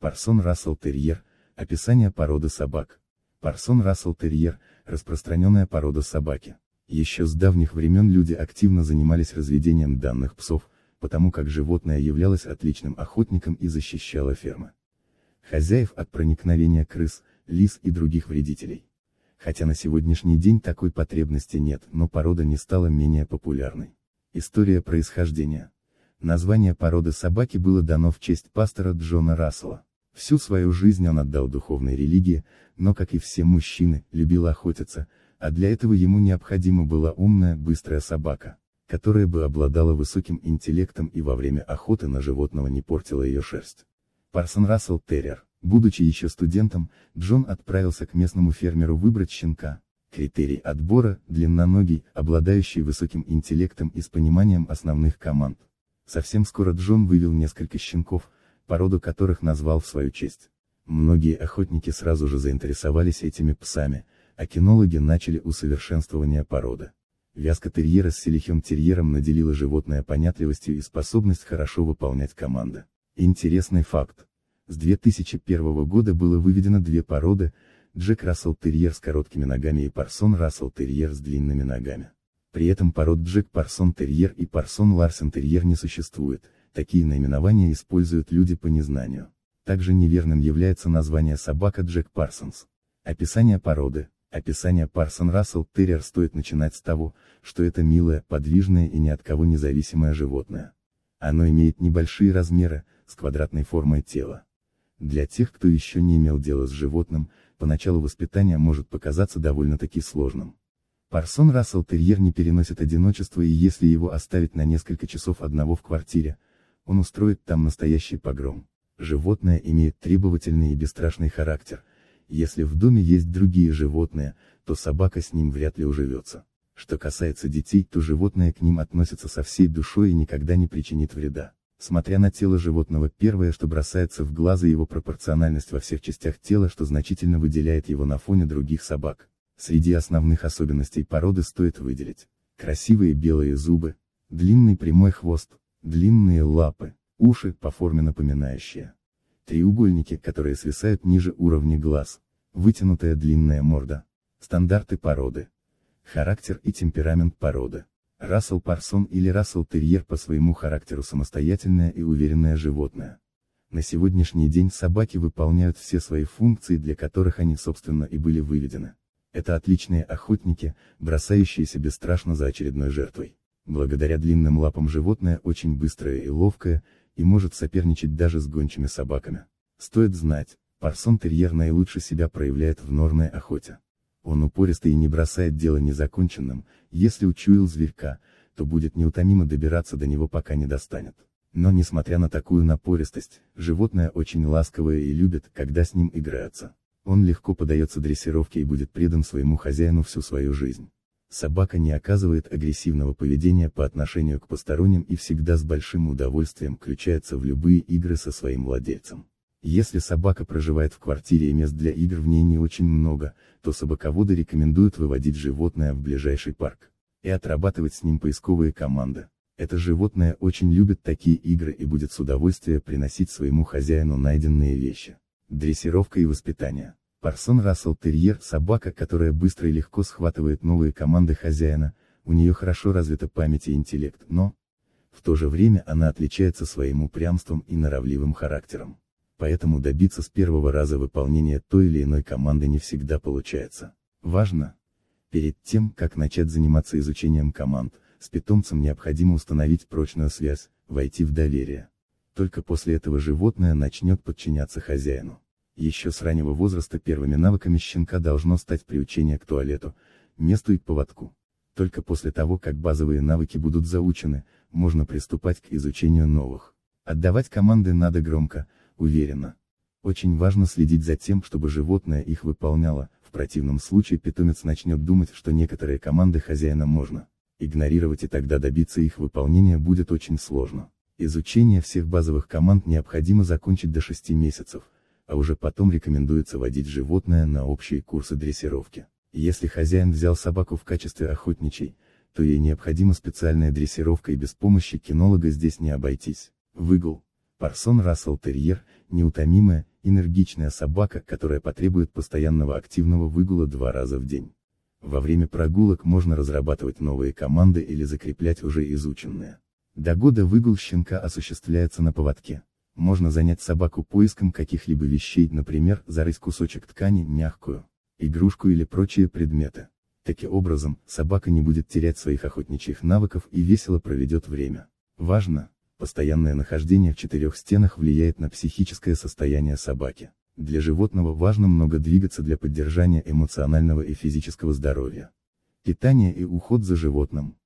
Парсон Рассел Терьер, описание породы собак. Парсон Рассел Терьер – распространенная порода собаки. Еще с давних времен люди активно занимались разведением данных псов, потому как животное являлось отличным охотником и защищало фермы. Хозяев от проникновения крыс, лис и других вредителей. Хотя на сегодняшний день такой потребности нет, но порода не стала менее популярной. История происхождения. Название породы собаки было дано в честь пастора Джона Рассела. Всю свою жизнь он отдал духовной религии, но, как и все мужчины, любил охотиться, а для этого ему необходима была умная, быстрая собака, которая бы обладала высоким интеллектом и во время охоты на животного не портила ее шерсть. Парсон Рассел Террер. Будучи еще студентом, Джон отправился к местному фермеру выбрать щенка. Критерий отбора – длинноногий, обладающий высоким интеллектом и с пониманием основных команд. Совсем скоро Джон вывел несколько щенков, породу которых назвал в свою честь. Многие охотники сразу же заинтересовались этими псами, а кинологи начали усовершенствование породы. Вязка терьера с селихем-терьером наделила животное понятливостью и способность хорошо выполнять команды. Интересный факт. С 2001 года было выведено две породы, Джек Рассел Терьер с короткими ногами и Парсон Рассел Терьер с длинными ногами. При этом пород Джек Парсон Терьер и Парсон Ларсен Терьер не существует, такие наименования используют люди по незнанию. Также неверным является название собака Джек Парсонс. Описание породы, описание Парсон Рассел Терьер стоит начинать с того, что это милое, подвижное и ни от кого независимое животное. Оно имеет небольшие размеры, с квадратной формой тела. Для тех, кто еще не имел дела с животным, поначалу воспитание может показаться довольно-таки сложным. Парсон Рассел Терьер не переносит одиночество и если его оставить на несколько часов одного в квартире, он устроит там настоящий погром. Животное имеет требовательный и бесстрашный характер, если в доме есть другие животные, то собака с ним вряд ли уживется. Что касается детей, то животное к ним относится со всей душой и никогда не причинит вреда. Смотря на тело животного, первое, что бросается в глаза его пропорциональность во всех частях тела, что значительно выделяет его на фоне других собак. Среди основных особенностей породы стоит выделить красивые белые зубы, длинный прямой хвост, Длинные лапы, уши, по форме напоминающие. Треугольники, которые свисают ниже уровня глаз. Вытянутая длинная морда. Стандарты породы. Характер и темперамент породы. Рассел Парсон или Рассел Терьер по своему характеру самостоятельное и уверенное животное. На сегодняшний день собаки выполняют все свои функции, для которых они собственно и были выведены. Это отличные охотники, бросающиеся бесстрашно за очередной жертвой. Благодаря длинным лапам животное очень быстрое и ловкое, и может соперничать даже с гончими собаками. Стоит знать, парсон-терьер наилучше себя проявляет в норной охоте. Он упористый и не бросает дело незаконченным, если учуял зверька, то будет неутомимо добираться до него пока не достанет. Но несмотря на такую напористость, животное очень ласковое и любит, когда с ним играются. Он легко подается дрессировке и будет предан своему хозяину всю свою жизнь. Собака не оказывает агрессивного поведения по отношению к посторонним и всегда с большим удовольствием включается в любые игры со своим владельцем. Если собака проживает в квартире и мест для игр в ней не очень много, то собаководы рекомендуют выводить животное в ближайший парк. И отрабатывать с ним поисковые команды. Это животное очень любит такие игры и будет с удовольствием приносить своему хозяину найденные вещи. Дрессировка и воспитание. Парсон Рассел Терьер – собака, которая быстро и легко схватывает новые команды хозяина, у нее хорошо развита память и интеллект, но, в то же время она отличается своим упрямством и норовливым характером. Поэтому добиться с первого раза выполнения той или иной команды не всегда получается. Важно! Перед тем, как начать заниматься изучением команд, с питомцем необходимо установить прочную связь, войти в доверие. Только после этого животное начнет подчиняться хозяину. Еще с раннего возраста первыми навыками щенка должно стать приучение к туалету, месту и поводку. Только после того, как базовые навыки будут заучены, можно приступать к изучению новых. Отдавать команды надо громко, уверенно. Очень важно следить за тем, чтобы животное их выполняло, в противном случае питомец начнет думать, что некоторые команды хозяина можно игнорировать и тогда добиться их выполнения будет очень сложно. Изучение всех базовых команд необходимо закончить до 6 месяцев, а уже потом рекомендуется водить животное на общие курсы дрессировки. Если хозяин взял собаку в качестве охотничьей, то ей необходима специальная дрессировка и без помощи кинолога здесь не обойтись. Выгул. Парсон Рассел Терьер, неутомимая, энергичная собака, которая потребует постоянного активного выгула два раза в день. Во время прогулок можно разрабатывать новые команды или закреплять уже изученные. До года выгул щенка осуществляется на поводке. Можно занять собаку поиском каких-либо вещей, например, зарыть кусочек ткани, мягкую, игрушку или прочие предметы. Таким образом, собака не будет терять своих охотничьих навыков и весело проведет время. Важно, постоянное нахождение в четырех стенах влияет на психическое состояние собаки. Для животного важно много двигаться для поддержания эмоционального и физического здоровья. Питание и уход за животным.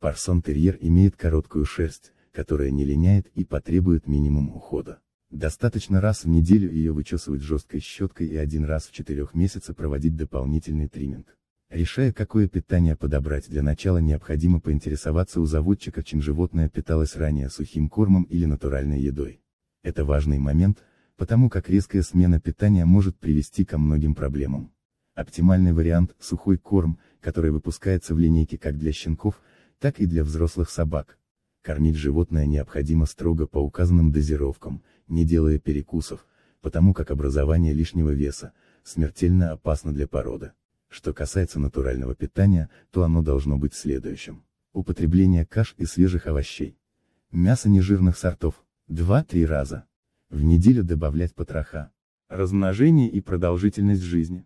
Парсон-терьер имеет короткую шерсть, которая не линяет и потребует минимум ухода. Достаточно раз в неделю ее вычесывать жесткой щеткой и один раз в четырех месяца проводить дополнительный триминг. Решая, какое питание подобрать для начала необходимо поинтересоваться у заводчика, чем животное питалось ранее сухим кормом или натуральной едой. Это важный момент, потому как резкая смена питания может привести ко многим проблемам. Оптимальный вариант – сухой корм, который выпускается в линейке как для щенков, так и для взрослых собак. Кормить животное необходимо строго по указанным дозировкам, не делая перекусов, потому как образование лишнего веса, смертельно опасно для породы. Что касается натурального питания, то оно должно быть следующим. Употребление каш и свежих овощей. Мясо нежирных сортов, 2-3 раза. В неделю добавлять потроха. Размножение и продолжительность жизни.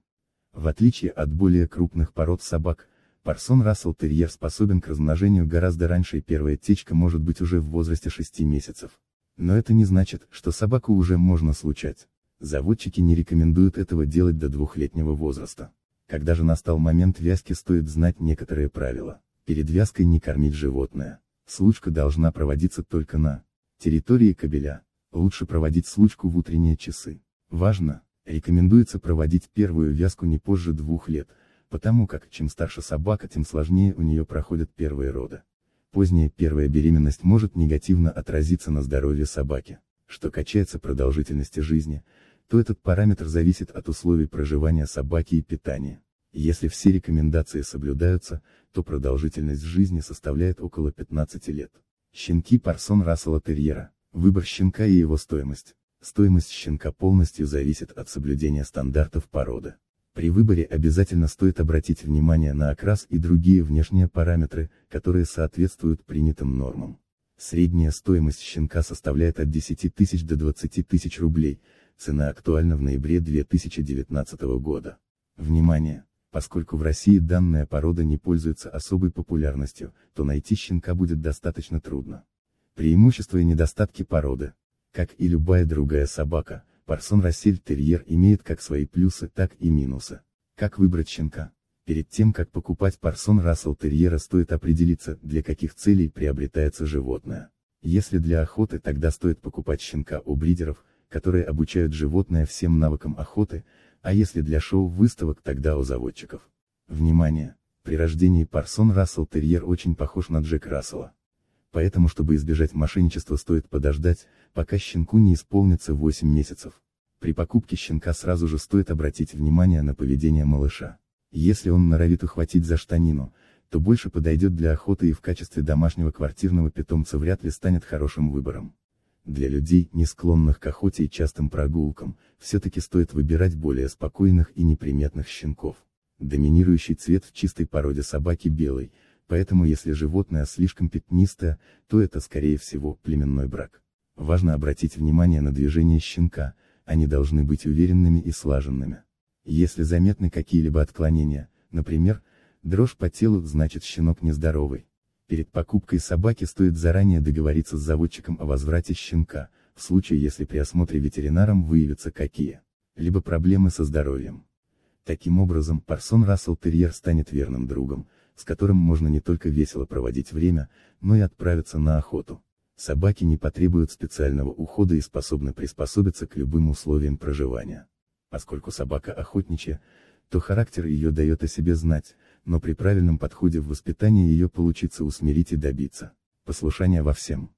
В отличие от более крупных пород собак, Парсон Рассел Терьер способен к размножению гораздо раньше и первая течка может быть уже в возрасте 6 месяцев. Но это не значит, что собаку уже можно случать. Заводчики не рекомендуют этого делать до двухлетнего возраста. Когда же настал момент вязки стоит знать некоторые правила. Перед вязкой не кормить животное. Случка должна проводиться только на территории кабеля. Лучше проводить случку в утренние часы. Важно, рекомендуется проводить первую вязку не позже двух лет, потому как, чем старше собака, тем сложнее у нее проходят первые роды. Поздняя первая беременность может негативно отразиться на здоровье собаки. Что касается продолжительности жизни, то этот параметр зависит от условий проживания собаки и питания. Если все рекомендации соблюдаются, то продолжительность жизни составляет около 15 лет. Щенки Парсон Рассела Терьера. Выбор щенка и его стоимость. Стоимость щенка полностью зависит от соблюдения стандартов породы. При выборе обязательно стоит обратить внимание на окрас и другие внешние параметры, которые соответствуют принятым нормам. Средняя стоимость щенка составляет от 10 тысяч до 20 тысяч рублей, цена актуальна в ноябре 2019 года. Внимание! Поскольку в России данная порода не пользуется особой популярностью, то найти щенка будет достаточно трудно. Преимущества и недостатки породы. Как и любая другая собака, Парсон Рассель Терьер имеет как свои плюсы, так и минусы. Как выбрать щенка? Перед тем, как покупать Парсон Рассел Терьера стоит определиться, для каких целей приобретается животное. Если для охоты, тогда стоит покупать щенка у бридеров, которые обучают животное всем навыкам охоты, а если для шоу-выставок, тогда у заводчиков. Внимание! При рождении Парсон Рассел Терьер очень похож на Джек Рассела. Поэтому, чтобы избежать мошенничества, стоит подождать, пока щенку не исполнится 8 месяцев. При покупке щенка сразу же стоит обратить внимание на поведение малыша. Если он норовит ухватить за штанину, то больше подойдет для охоты и в качестве домашнего квартирного питомца вряд ли станет хорошим выбором. Для людей, не склонных к охоте и частым прогулкам, все-таки стоит выбирать более спокойных и неприметных щенков. Доминирующий цвет в чистой породе собаки белый, поэтому если животное слишком пятнистое, то это скорее всего племенной брак. Важно обратить внимание на движение щенка, они должны быть уверенными и слаженными. Если заметны какие-либо отклонения, например, дрожь по телу, значит щенок нездоровый. Перед покупкой собаки стоит заранее договориться с заводчиком о возврате щенка, в случае если при осмотре ветеринаром выявятся какие-либо проблемы со здоровьем. Таким образом, Парсон Рассел Терьер станет верным другом, с которым можно не только весело проводить время, но и отправиться на охоту. Собаки не потребуют специального ухода и способны приспособиться к любым условиям проживания. Поскольку собака охотничья, то характер ее дает о себе знать, но при правильном подходе в воспитании ее получится усмирить и добиться. Послушание во всем.